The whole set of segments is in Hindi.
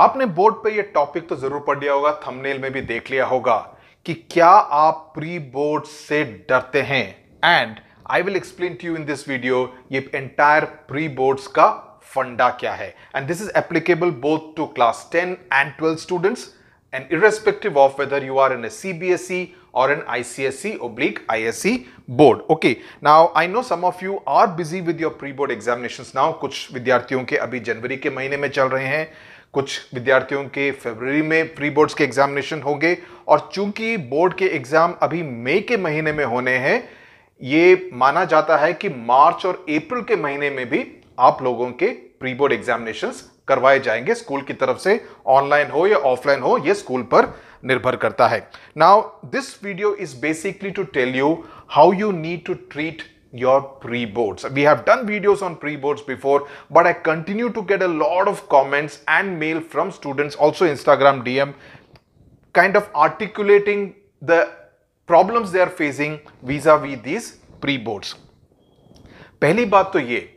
आपने बोर्ड पे ये टॉपिक तो जरूर पढ़ लिया होगा थंबनेल में भी देख लिया होगा कि क्या आप प्री बोर्ड से डरते हैं and I will explain to you in this video ये एंटायर प्री बोर्ड्स का फंडा क्या है and this is applicable both to class ten and twelve students and irrespective of whether you are a C B S whether और an I C S C oblique I S C board okay now I know some of you are busy with your pre board examination now कुछ विद्यार्थियों के अभी जनवरी के महीने में चल रहे हैं कुछ विद्यार्थियों के फरवरी में प्री बोर्ड्स के एग्जामिनेशन होंगे और चूंकि बोर्ड के एग्जाम अभी मई के महीने में होने हैं ये माना जाता है कि मार्च और अप्रैल के महीने में भी आप लोगों के प्री बोर्ड एग्जामिनेशन करवाए जाएंगे स्कूल की तरफ से ऑनलाइन हो या ऑफलाइन हो ये स्कूल पर निर्भर करता है now this video is basically to tell you how you need to treat your pre-boards. We have done videos on pre-boards before, but I continue to get a lot of comments and mail from students, also Instagram DM, kind of articulating the problems they are facing vis-a-vis these pre-boards. Pehli baat to ye,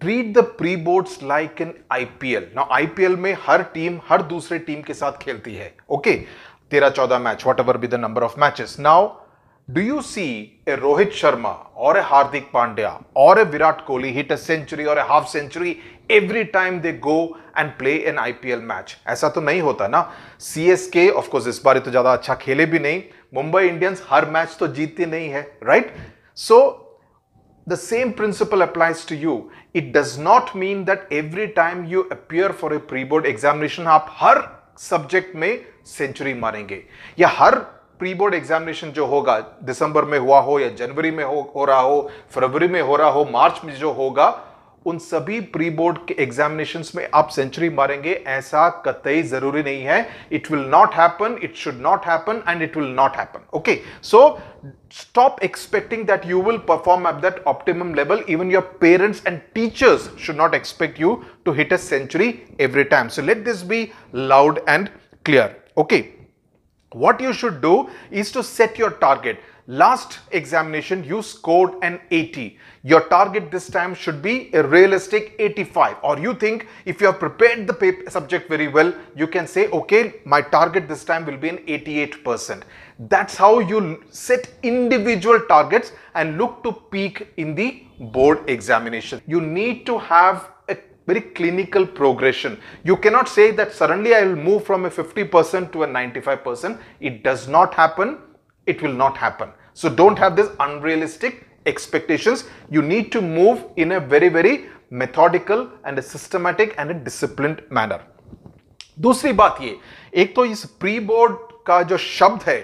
treat the pre-boards like an IPL. Now, IPL mein har team, har dusre team ke saath khelti hai. Okay, 13-14 match, whatever be the number of matches. Now, Do you see a Rohit Sharma or a Hardik Pandya or a Virat Kohli hit a century or a half century every time they go and play an IPL match ऐसा तो नहीं होता ना CSK of course इस बार तो ज्यादा अच्छा खेले भी नहीं मुंबई इंडियंस हर मैच तो जीतती नहीं है right so the same principle applies to you it does not mean that every time you appear for a pre board examination आप हर सब्जेक्ट में सेंचुरी मारेंगे या हर प्री बोर्ड एग्जामिनेशन जो होगा दिसंबर में हुआ हो या जनवरी में हो, हो रहा हो फरवरी में हो रहा हो मार्च में जो होगा उन सभी प्री बोर्ड के एग्जामिनेशन में आप सेंचुरी मारेंगे ऐसा कतई जरूरी नहीं है it will not happen it should not happen and it will not happen okay so stop expecting that you will perform at that optimum level even your parents and teachers should not expect you to hit a century every time so let this be loud and clear okay What you should do is to set your target. Last examination, you scored an 80. Your target this time should be a realistic 85. Or you think if you have prepared the paper subject very well, you can say, okay, my target this time will be an 88%. That's how you set individual targets and look to peak in the board examination. You need to have very clinical progression. You cannot say that suddenly I will move from a 50% to a 95%. It does not happen. It will not happen. So don't have this unrealistic expectations. You need to move in a very, very methodical and a systematic and a disciplined manner. दूसरी बात ये एक तो इस प्री बोर्ड का जो शब्द है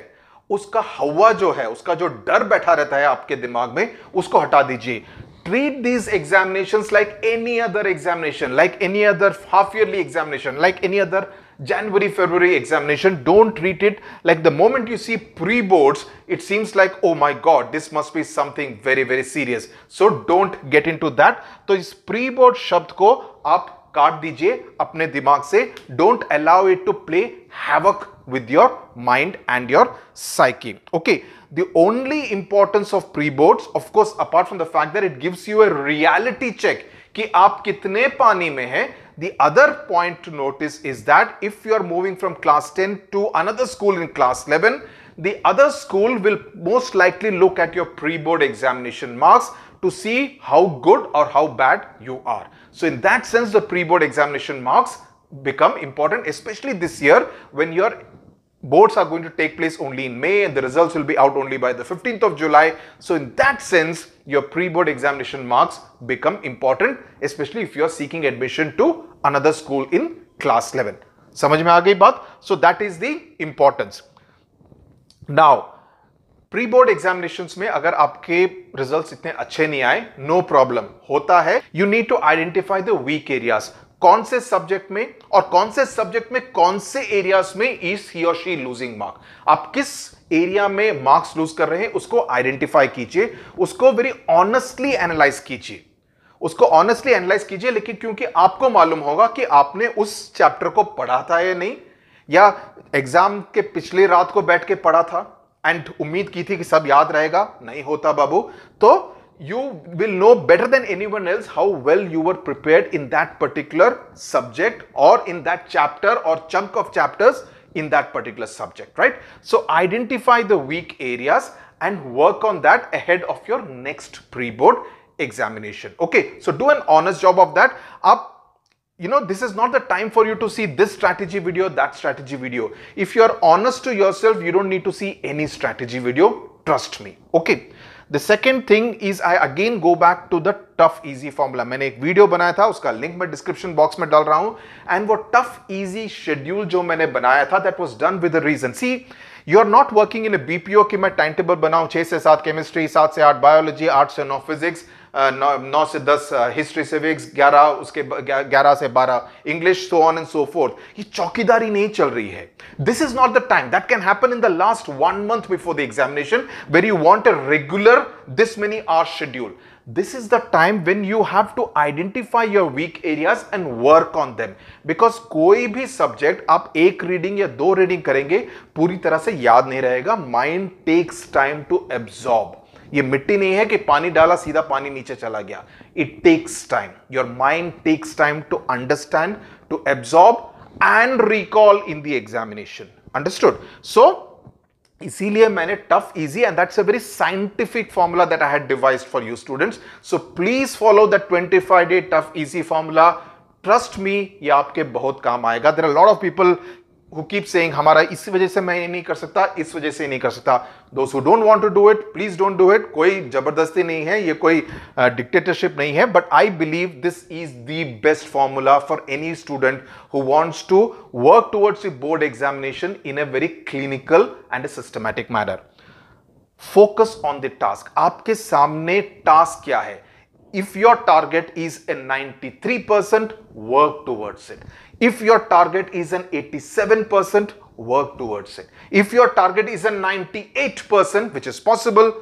उसका हवा जो है उसका जो डर बैठा रहता है आपके दिमाग में उसको हटा दीजिए treat these examinations like any other examination, like any other half yearly examination, like any other January, February examination. Don't treat it like the moment you see pre-boards, it seems like, oh my God, this must be something very, very serious. So don't get into that. So this pre-board ko को आप काट apne dimag se. Don't allow it to play havoc with your mind and your psyche. Okay, the only importance of pre-boards, of course, apart from the fact that it gives you a reality check कि आप कितने पानी में हैं the other point to notice is that if you are moving from class 10 to another school in class 11 the other school will most likely look at your pre-board examination marks to see how good or how bad you are so in that sense the pre-board examination marks become important, especially this year when your boards are going to take place only in May and the results will be out only by the 15th of July. So in that sense, your pre-board examination marks become important, especially if you are seeking admission to another school in class 11. समझ में आ गई बात So that is the importance. Now, pre-board examinations examination में अगर आपके रिजल्ट्स इतने अच्छे नहीं आए नो no प्रॉब्लम होता है you need to identify the weak कौन से सब्जेक्ट में और कौन से सब्जेक्ट में कौन से एरियाज में इज ही और शी लूजिंग मार्क आप किस एरिया में मार्क्स लूज कर रहे हैं उसको आइडेंटिफाई कीजिए उसको वेरी ऑनेस्टली एनालाइज कीजिए उसको ऑनेस्टली एनालाइज कीजिए लेकिन क्योंकि आपको मालूम होगा कि आपने उस चैप्टर को पढ़ा था या नहीं या एग्जाम के पिछले रात को बैठ के पढ़ा था एंड उम्मीद की थी कि सब याद रहेगा नहीं होता बाबू तो you will know better than anyone else how well you were prepared in that particular subject or in that chapter or chunk of chapters in that particular subject, right? So identify the weak areas and work on that ahead of your next pre-board examination. Okay, so do an honest job of that. Up you know this is not the time for you to see this strategy video that strategy video if you are honest to yourself you don't need to see any strategy video trust me okay the second thing is I again go back to the tough easy formula मैंने एक वीडियो बनाया था उसका लिंक मैं डिस्क्रिप्शन बॉक्स में डाल रहा हूं एंड वो टफ इजी शेड्यूल जो मैंने बनाया था that was done with reason see you are not working in a BPO की मैं टाइम टेबल बनाऊं छह से सात केमिस्ट्री सात से आठ बायोलॉजी आठ से नौ फिजिक्स नौ, से दस हिस्ट्री सिविक्स ग्यारह उसके ग्यारह से बारह English so on and so forth ये चौकीदारी नहीं चल रही है this is not the time that can happen in the last one month before the examination where you want a regular this many are schedule this is the time when you have to identify your weak areas and work on them because कोई भी सब्जेक्ट आप एक रीडिंग या दो रीडिंग करेंगे पूरी तरह से याद नहीं रहेगा mind takes time to absorb ये मिट्टी नहीं है कि पानी डाला सीधा पानी नीचे चला गया it takes time your mind takes time to understand to absorb and recall in the examination understood so इसीलिए मैंने tough easy and that's a very scientific formula that I had devise for you students so please follow twenty 25 day tough easy formula trust me ये आपके बहुत काम आएगा there are lot of people keep keep हमारा इस वजह से मैं नहीं कर सकता इस वजह से नहीं कर सकता दोस्त don't want to do it please don't do it कोई जबरदस्ती नहीं है ये कोई डिक्टेटरशिप uh, नहीं है but I believe this is the best formula for any student who wants to work towards board examination in a very clinical and systematic manner focus on the task आपके सामने टास्क क्या है if your target is a 93%, work towards it. If your target is an 87%, work towards it. If your target is a 98%, which is possible,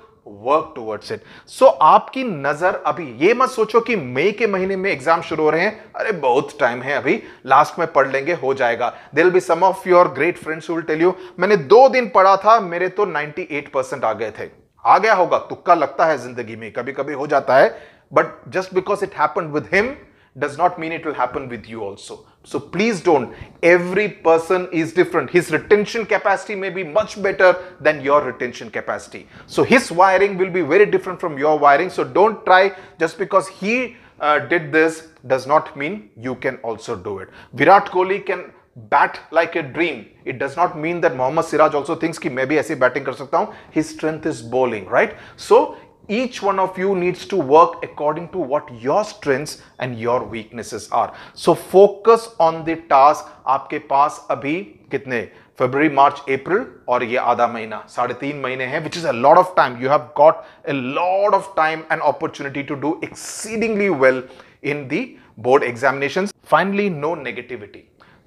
work towards it so आपकी नजर अभी ये मत सोचो कि मई के महीने में एग्जाम शुरू हो रहे हैं अरे बहुत टाइम है अभी लास्ट में पढ़ लेंगे हो जाएगा there'll be some of your great friends will tell you मैंने दो दिन पढ़ा था मेरे तो 98 परसेंट आ गए थे आ गया होगा तुक्का लगता है जिंदगी में कभी कभी हो जाता है But just because it happened with him does not mean it will happen with you also. So please don't. Every person is different. His retention capacity may be much better than your retention capacity. So his wiring will be very different from your wiring. So don't try just because he uh, did this does not mean you can also do it. Virat Kohli can bat like a dream. It does not mean that Mohammad Siraj also thinks कि maybe I see batting kar सकता His strength is bowling, right? So each one of you needs to work according to what your strengths and your weaknesses are. So focus on the task. आपके पास अभी कितने? February, March, April और ये आधा महीना, साढ़े तीन महीने हैं, which is a lot of time. You have got a lot of time and opportunity to do exceedingly well in the board examinations. Finally, no negativity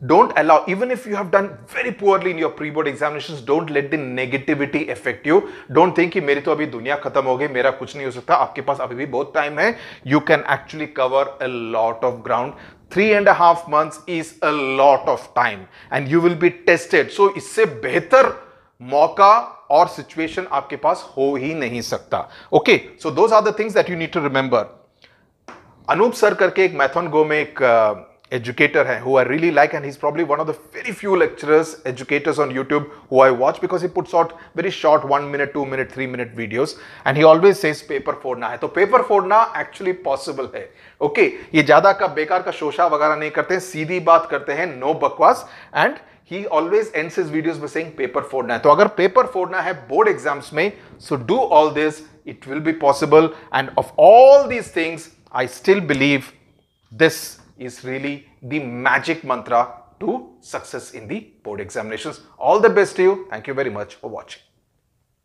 don't allow even if you have done very poorly in your pre-board examinations don't let the negativity affect you don't think ki meri to abhi duniya khatam ho gayi mera kuch nahi ho sakta time you can actually cover a lot of ground Three and a half months is a lot of time and you will be tested. So, a better mauka or situation aapke paas ho hi nahi sakta. Okay, so those are the things that you need to remember. Anoop sir karke ek Mathon Go mein educator who I really like and he's probably one of the very few lecturers, educators on YouTube who I watch because he puts out very short one minute, two minute, three minute videos and he always says paper phone hai. So paper phone actually possible hai. Okay, ye jada ka bekar ka shosha wagara nahi karte CD baat karte hain, no bakwas and he always ends his videos by saying paper phone So agar paper phone hai board exams mein, so do all this, it will be possible and of all these things, I still believe this is really the magic mantra to success in the board examinations. All the best to you. Thank you very much for watching.